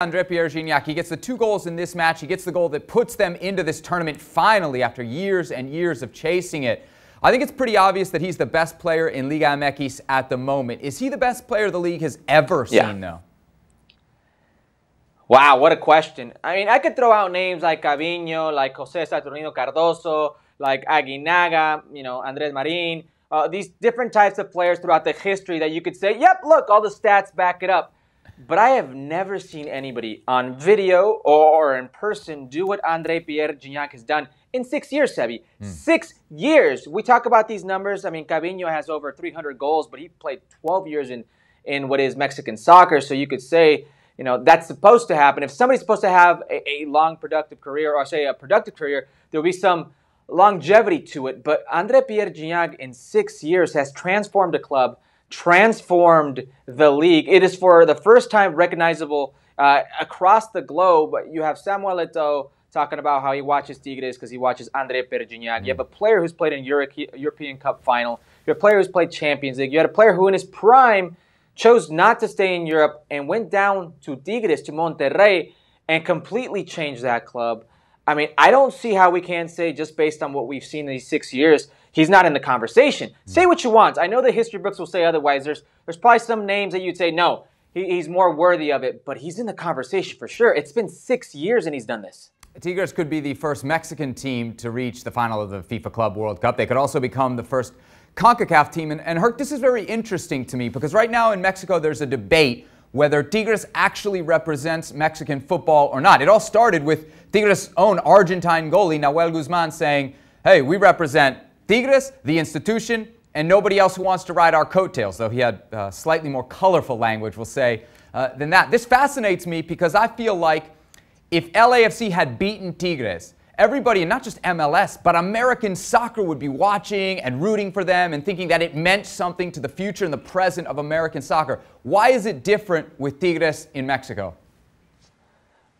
Andre Pierre Gignac, he gets the two goals in this match. He gets the goal that puts them into this tournament finally after years and years of chasing it. I think it's pretty obvious that he's the best player in Liga MX at the moment. Is he the best player the league has ever seen, yeah. though? Wow, what a question. I mean, I could throw out names like Cavino, like Jose Saturnino Cardoso, like Aguinaga, you know, Andres Marin, uh, these different types of players throughout the history that you could say, yep, look, all the stats back it up. But I have never seen anybody on video or in person do what Andre Pierre Gignac has done in six years, Sebi. Mm. Six years. We talk about these numbers. I mean, Cabinho has over 300 goals, but he played 12 years in, in what is Mexican soccer. So you could say, you know, that's supposed to happen. If somebody's supposed to have a, a long, productive career, or say a productive career, there'll be some longevity to it. But Andre Pierre Gignac in six years has transformed a club – transformed the league. It is for the first time recognizable uh, across the globe. You have Samuel Eto'o talking about how he watches Tigres because he watches Andre Periginac. You have a mm. player who's played in Euro- European Cup final. You have a player who's played Champions League. You had a player who, in his prime, chose not to stay in Europe and went down to Tigres to Monterrey and completely changed that club. I mean, I don't see how we can say just based on what we've seen in these six years, he's not in the conversation. Mm-hmm. Say what you want. I know the history books will say otherwise. There's there's probably some names that you'd say no, he, he's more worthy of it, but he's in the conversation for sure. It's been six years and he's done this. Tigres could be the first Mexican team to reach the final of the FIFA Club World Cup. They could also become the first CONCACAF team. And, and Herc, this is very interesting to me because right now in Mexico there's a debate whether Tigres actually represents Mexican football or not. It all started with Tigres' own Argentine goalie, Nahuel Guzman, saying, Hey, we represent Tigres, the institution, and nobody else who wants to ride our coattails, though he had uh, slightly more colorful language, we'll say, uh, than that. This fascinates me because I feel like if LAFC had beaten Tigres, everybody, and not just MLS, but American soccer would be watching and rooting for them and thinking that it meant something to the future and the present of American soccer. Why is it different with Tigres in Mexico?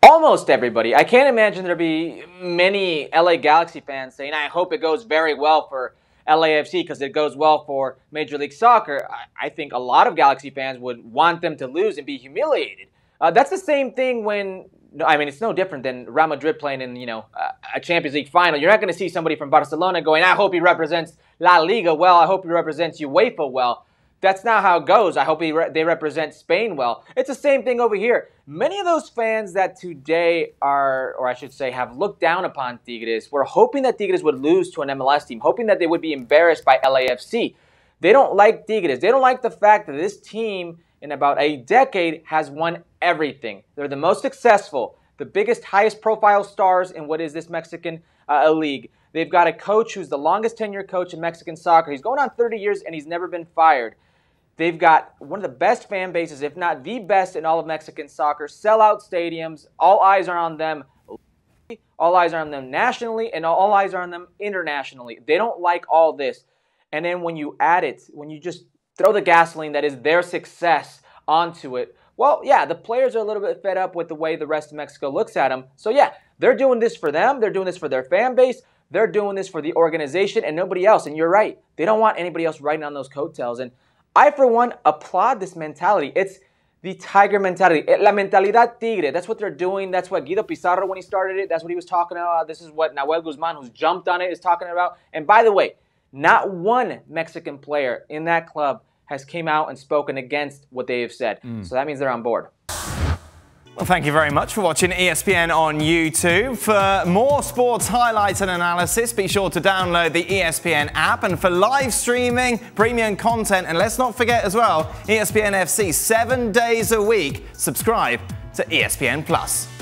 Almost everybody. I can't imagine there would be many LA Galaxy fans saying, I hope it goes very well for LAFC because it goes well for Major League Soccer. I, I, think a lot of Galaxy fans would want them to lose and be humiliated. Uh, that's the same thing when I mean, it's no different than Real Madrid playing in, you know, uh, a Champions League final. You're not going to see somebody from Barcelona going, I hope he represents La Liga well. I hope he represents UEFA well. That's not how it goes. I hope re- they represent Spain well. It's the same thing over here. Many of those fans that today are, or I should say, have looked down upon Tigres were hoping that Tigres would lose to an MLS team, hoping that they would be embarrassed by LAFC. They don't like Tigres. They don't like the fact that this team, in about a decade, has won everything. They're the most successful the biggest, highest profile stars in what is this Mexican uh, league. They've got a coach who's the longest tenure coach in Mexican soccer. He's going on 30 years and he's never been fired. They've got one of the best fan bases, if not the best, in all of Mexican soccer. Sellout stadiums. All eyes are on them. All eyes are on them nationally, and all eyes are on them internationally. They don't like all this. And then when you add it, when you just throw the gasoline that is their success onto it, well, yeah, the players are a little bit fed up with the way the rest of Mexico looks at them. So, yeah, they're doing this for them, they're doing this for their fan base. They're doing this for the organization and nobody else. And you're right. They don't want anybody else riding on those coattails. And I, for one, applaud this mentality. It's the tiger mentality, eh, la mentalidad tigre. That's what they're doing. That's what Guido Pizarro, when he started it, that's what he was talking about. This is what Nahuel Guzman, who's jumped on it, is talking about. And by the way, not one Mexican player in that club has came out and spoken against what they have said. Mm. So that means they're on board. Well, thank you very much for watching ESPN on YouTube. For more sports highlights and analysis, be sure to download the ESPN app. And for live streaming, premium content, and let's not forget as well, ESPN FC seven days a week. Subscribe to ESPN Plus.